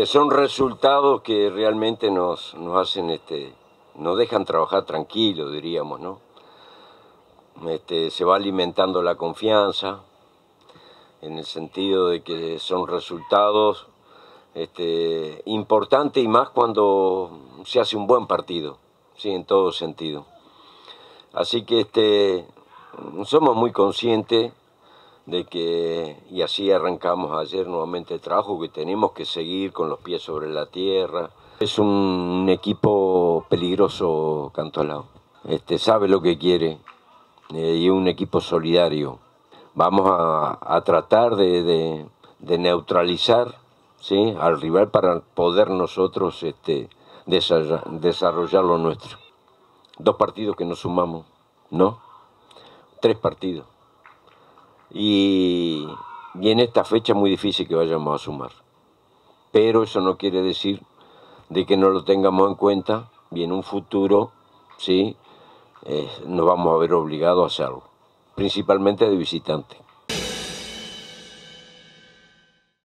Este, son resultados que realmente nos, hacen, este, nos dejan trabajar tranquilo, diríamos, ¿no? Este, se va alimentando la confianza, en el sentido de que son resultados este, importantes y más cuando se hace un buen partido, ¿sí? en todo sentido. Así que este, somos muy conscientes de que, y así arrancamos ayer nuevamente el trabajo, que tenemos que seguir con los pies sobre la tierra. Es un equipo peligroso, Cantolao. Este, sabe lo que quiere y eh, y un equipo solidario. Vamos a, tratar de, neutralizar ¿sí? al rival para poder nosotros este, desarrollar, lo nuestro. Dos partidos que nos sumamos, ¿no? Tres partidos y, en esta fecha es muy difícil que vayamos a sumar. Pero eso no quiere decir de que no lo tengamos en cuenta y en un futuro ¿sí? Eh, nos vamos a ver obligados a hacerlo, principalmente de visitante.